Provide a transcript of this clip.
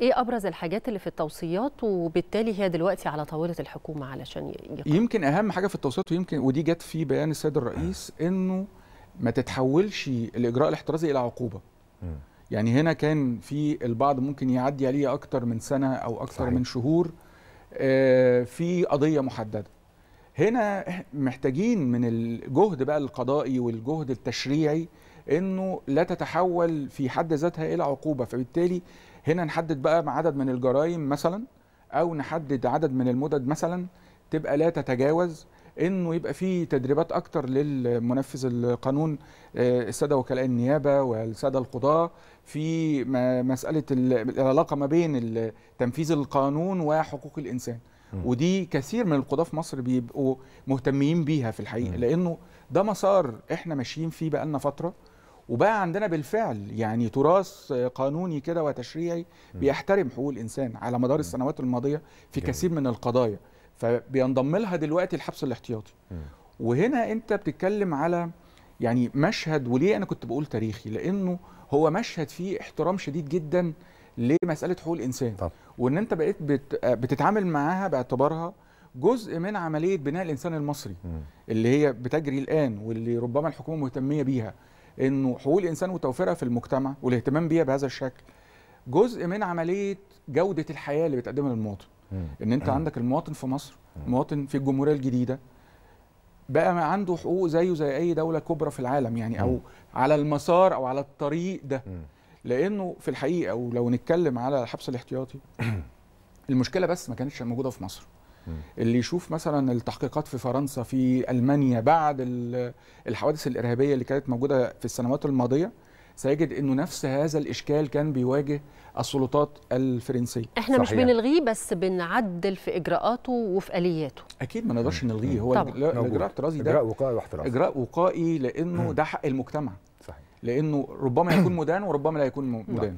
ايه ابرز الحاجات اللي في التوصيات وبالتالي هي دلوقتي على طاوله الحكومه علشان يقرر. يمكن اهم حاجه في التوصيات ويمكن ودي جت في بيان السيد الرئيس انه ما تتحولش الاجراء الاحترازي الى عقوبه يعني هنا كان في البعض ممكن يعدي عليه اكتر من سنه او اكتر صحيح. من شهور آه، في قضيه محدده هنا محتاجين من الجهد بقى القضائي والجهد التشريعي انه لا تتحول في حد ذاتها الى عقوبه فبالتالي هنا نحدد بقى عدد من الجرائم مثلا او نحدد عدد من المدد مثلا تبقى لا تتجاوز انه يبقى في تدريبات اكتر للمنفذ القانون آه، الساده وكلاء النيابه والساده القضاه في مساله العلاقه ما بين تنفيذ القانون وحقوق الانسان م. ودي كثير من القضاه في مصر بيبقوا مهتمين بيها في الحقيقه م. لانه ده مسار احنا ماشيين فيه بقالنا فتره وبقى عندنا بالفعل يعني تراث قانوني كده وتشريعي بيحترم حقوق الانسان على مدار السنوات الماضيه في كثير من القضايا فبينضم لها دلوقتي الحبس الاحتياطي وهنا انت بتتكلم على يعني مشهد وليه انا كنت بقول تاريخي لانه هو مشهد فيه احترام شديد جدا لمساله حقوق الانسان طب. وان انت بقيت بتتعامل معاها باعتبارها جزء من عمليه بناء الانسان المصري م. اللي هي بتجري الان واللي ربما الحكومه مهتميه بيها انه حقوق الانسان وتوفيرها في المجتمع والاهتمام بيها بهذا الشكل جزء من عمليه جوده الحياه اللي بتقدمها للمواطن ان انت عندك المواطن في مصر المواطن في الجمهوريه الجديده بقى ما عنده حقوق زيه زي اي دوله كبرى في العالم يعني او على المسار او على الطريق ده لانه في الحقيقه ولو نتكلم على الحبس الاحتياطي المشكله بس ما كانتش موجوده في مصر اللي يشوف مثلا التحقيقات في فرنسا في المانيا بعد الحوادث الارهابيه اللي كانت موجوده في السنوات الماضيه سيجد انه نفس هذا الاشكال كان بيواجه السلطات الفرنسيه احنا صحيح. مش بنلغيه بس بنعدل في اجراءاته وفي الياته اكيد ما نقدرش نلغيه هو الاجراء الاحترازي ده اجراء وقائي واحترازي اجراء وقائي لانه ده حق المجتمع صحيح لانه ربما يكون مدان وربما لا يكون مدان